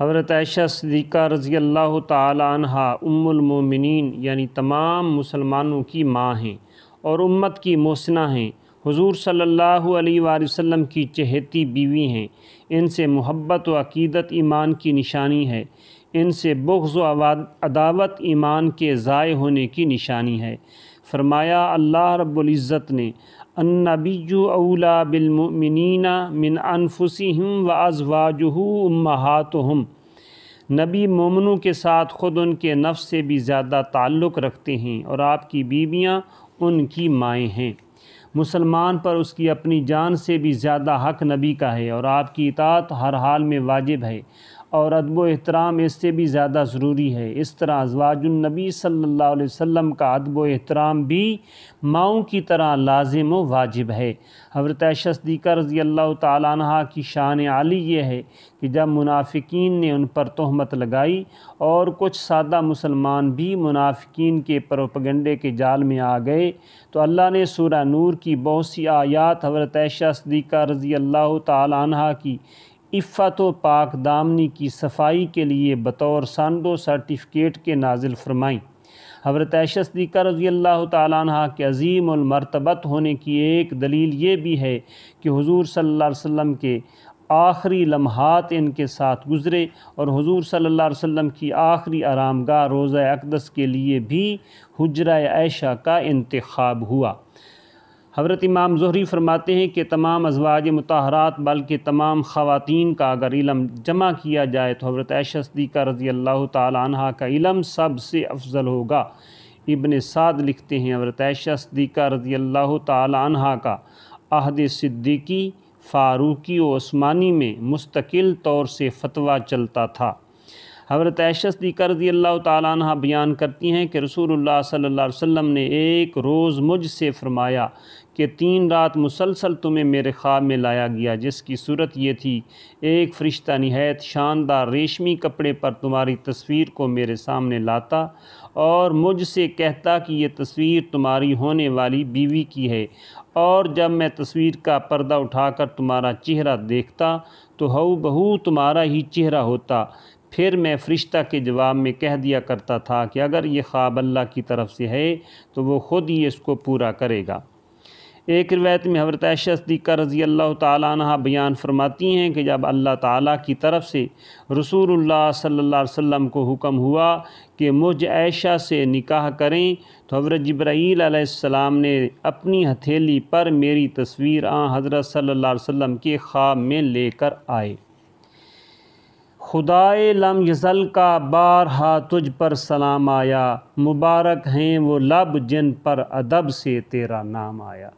हज़रत आयशा सदीक़ा रज़ी अल्लाह तहा उमोमिन यानी तमाम मुसलमानों की माँ हैं और उम्मत की मोसना हैं हुजूर सल्लल्लाहु अलैहि वसल्लम की चहेती बीवी हैं इनसे मोहब्बत व अकीदत ईमान की निशानी है इनसे बुग्ज़ व अदावत ईमान के ज़ाय होने की निशानी है फरमाया अल्लाह रब्ज़त ने अन्नबीजु अला बिलमिनना मिन अनफुसम व अजवाजहू उम्मातहम नबी मोमनों के साथ ख़ुद उनके नफ़ से भी ज़्यादा ताल्लुक़ रखते हैं और आपकी बीवियाँ उनकी माएँ हैं मुसलमान पर उसकी अपनी जान से भी ज़्यादा हक नबी का है और आपकी इतात हर हाल में वाजिब है और अदब एहतराम इससे भी ज़्यादा ज़रूरी है इस तरह अजवाजनबी सल्ला अलैहि का अदब एहतराम भी माओ की तरह लाजिम व वाजिब है हबरत शस्दीकर रज़ी अल्लाह तह की शान आली ये है कि जब मुनाफिकीन ने उन पर तहमत लगाई और कुछ सादा मुसलमान भी मुनाफिकीन के प्रोपगंडे के जाल में आ गए तो अल्लाह ने सूरा नूर की बहुत सी आयात हबरत शस्दीकर रज़ी अल्लाह तह की इफ़त व पाक दामनी की सफाई के लिए बतौर सानदो सर्टिफिकेट के नाजिल फरमाई हजरत शदीक़ा रज़ी अल्लाह तह के अजीम मरतबत होने की एक दलील ये भी है कि हजूर सल्लम के आखिरी लम्हात इनके साथ गुज़रे और हजूर सल्ला वम की आखिरी आराम गाह रोज़ा अकदस के लिए भी हजरा ऐशा का इंतखब हुआ हज़रत इमाम जहरी फरमाते हैं कि तमाम अजवाज मतहरात बल्कि तमाम ख़वातीन का अगर इलम जमा किया जाए तो हज़रत ऐशदीक़ा रज़ी अल्लाह तह का इलम सबसे अफजल होगा इबन साद लिखते हैं हज़रत ऐशदीक़ा रज़ी अल्लाह तह का अहद सिद्दीकी फ़ारूकी ओस्मानी में मुस्तकिल तौर से फतवा चलता था हज़रत ऐशसदीकर रजी अल्लाह तह बयान करती हैं कि रसूल सल्ला वम ने एक रोज़ मुझसे फ़रमाया कि तीन रात मुसलसल तुम्हें मेरे ख्वाब में लाया गया जिसकी सूरत ये थी एक फ़रिश्ता नहायत शानदार रेशमी कपड़े पर तुम्हारी तस्वीर को मेरे सामने लाता और मुझसे कहता कि यह तस्वीर तुम्हारी होने वाली बीवी की है और जब मैं तस्वीर का पर्दा उठाकर तुम्हारा चेहरा देखता तो हऊ बहू तुम्हारा ही चेहरा होता फिर मैं फ़रिश्ता के जवाब में कह दिया करता था कि अगर ये ख्वाब अल्लाह की तरफ से है तो वो ख़ुद ही इसको पूरा करेगा एक रिवायत में हजरत शदीक़ा रज़ी अल्लाह तह बयान फरमाती हैं कि जब अल्लाह ताला की तरफ से रसूलुल्लाह सल्लल्लाहु अलैहि वसल्लम को हुक्म हुआ कि मुझ ऐशा से निकाह करें तो हजरत जब्राईल अलैहिस्सलाम ने अपनी हथेली पर मेरी तस्वीर आ हज़रत सल्लल्लाहु अलैहि वसल्लम के ख्वाब में लेकर आए खुदाए लम यजल का बार हा तुझ पर सलाम आया मुबारक हैं वो लब जिन पर अदब से तेरा नाम आया